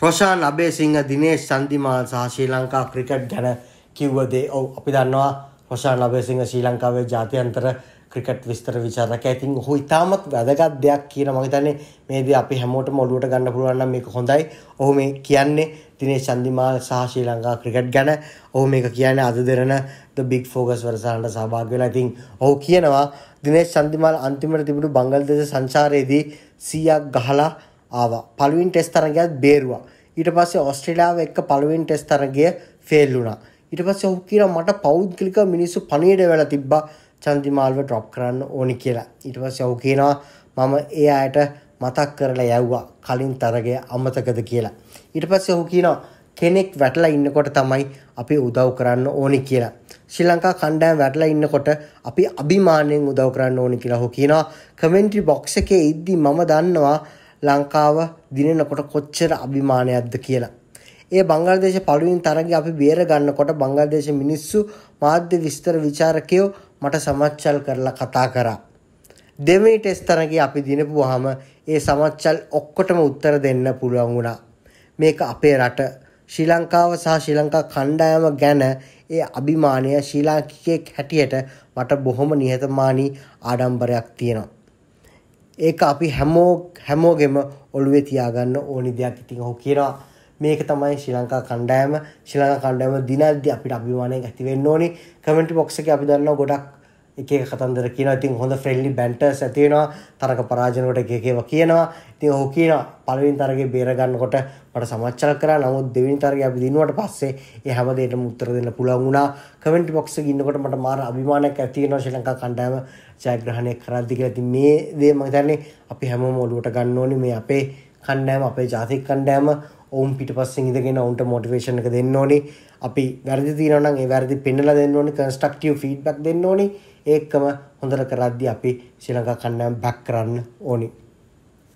රොෂාන් අබේසිංහ දිනේෂ් සන්දිමාල් සහ ශ්‍රී ලංකා ක්‍රිකට් ගැන කිව්ව දේ ඔව් අපි දන්නවා රොෂාන් අබේසිංහ ශ්‍රී ලංකාවේ ජාත්‍යන්තර ක්‍රිකට් විස්තර විචාරකයා. ඉතින් ඔහු ඉතාමත් වැදගත් දෙයක් කියන මම හිතන්නේ මේදී අපි හැමෝටම ඔළුවට ගන්න පුළුවන් නම් මේක හොඳයි. ඔහු මේ කියන්නේ දිනේෂ් චන්දිමාල් සහ ශ්‍රී ලංකා ක්‍රිකට් ගැන. ඔහු මේක කියන්නේ අද දෙරණ ද බිග් ෆෝකස් වැඩසටහනට සහභාගී වෙලා. ඉතින් ඔහු කියනවා දිනේෂ් චන්දිමාල් අන්තිමට තිබුණු බංගලාදේශ සංචාරයේදී 100ක් ගහලා ආවා පළුවින් ටෙස් තරගයක්ත් බේරවා ඊට පස්සේ ඔස්ට්‍රේලාව එක්ක පළුවින් ටෙස් තරගය ෆෙල් වුණා ඊට පස්සේ ඔහු කියන මට පෞද්ගලික මිනිස්සු පණියට වෙලා තිබ්බා චන්දිමාල්ව ඩ්‍රොප් කරන්න ඕනි කියලා ඊට පස්සේ ඔහු කියනවා මම ඒ අයට මතක් කරලා යව්වා කලින් තරගය අමතකද කියලා ඊට පස්සේ ඔහු කියනවා කෙනෙක් වැටලා ඉන්නකොට තමයි අපි උදව් කරන්න ඕනි කියලා. ශ්‍රී ලංකා කණ්ඩායම් වැටලා ඉන්නකොට අපි අභිමානයෙන් උදව් කරන්න ඕනි කියලා හෝ කියනවා. කමෙන්ටරි බොක්ස් එකේ ඉද්දි මම දන්නවා ලංකාව දිනනකොට කොච්චර අභිමානයක්ද කියලා. ඒ බංගලාදේශ පළවෙනි තරගේ අපි බේර ගන්නකොට බංගලාදේශ මිනිස්සු මාධ්‍ය විස්තර ਵਿਚාරකයෝ මට සමච්චල් කරලා කතා කරා. දෙවෙනි ටෙස්ට් තරගේ අපි දිනපුවාම ඒ සමච්චල් ඔක්කොටම උත්තර දෙන්න පුළුවන් වුණා. මේක අපේ රට ශ්‍රී ලංකාව සහ ශ්‍රී ලංකා කණ්ඩායම ගැන ඒ අභිමානය ශ්‍රී ලාංකිකයෙක් හැටියට මට බොහොම නිහතමානී ආඩම්බරයක් තියෙනවා. ඒක අපි හැමෝ හැමෝගෙම ඔළුවේ තියාගන්න ඕනි දෙයක් ඉතින් ඔහු කියනවා මේක තමයි ශ්‍රී ලංකා කණ්ඩායම ශ්‍රී ලංකා කණ්ඩායම දිනද්දී අපිට අභිමානයක් ඇති වෙන්න ඕනි කමෙන්ට් බොක්ස් එකේ අපි දන්නවා ගොඩක් එක එක කතන්දර කියනවා. ඉතින් හොඳ ෆ්‍රෙන්ඩ්ලි බැන්ටර්ස් ඇති වෙනවා. තරග පරාජනකොට එක එක ඒවා කියනවා. ඉතින් ඔහු කියනවා පළවෙනි තරගේ බේර ගන්නකොට මට සමච්චල කරා. නමුත් දෙවෙනි තරගේ අපි දිනුවට පස්සේ ඒ හැම දෙයකටම උත්තර දෙන්න පුළුවන් වුණා. කමෙන්ට් බොක්ස් එකේ ඉන්නකොට මට මාර අභිමානයක් ඇති වෙනවා ශ්‍රී ලංකා කණ්ඩායම ජයග්‍රහණය කරද්දී කියලා. ඉතින් මේ දේ මම හිතන්නේ අපි හැමෝම ඔලුවට ගන්න ඕනේ මේ අපේ කණ්ඩෑම අපේ ජාතික කණ්ඩෑම ඔවුන් පිටපස්සෙන් ඉඳගෙන ඔවුන්ට මොටිවේෂන් එක දෙන්න ඕනේ අපි වැරදි තියෙනවා නම් ඒ වැරදි පෙන්නලා දෙන්න ඕනේ කන්ස්ට්‍රක්ටිව් ෆීඩ්බැක් දෙන්න ඕනේ ඒකම හොඳට කරද්දී අපි ශ්‍රී ලංකා කණ්ඩායම බැක් කරන්න ඕනේ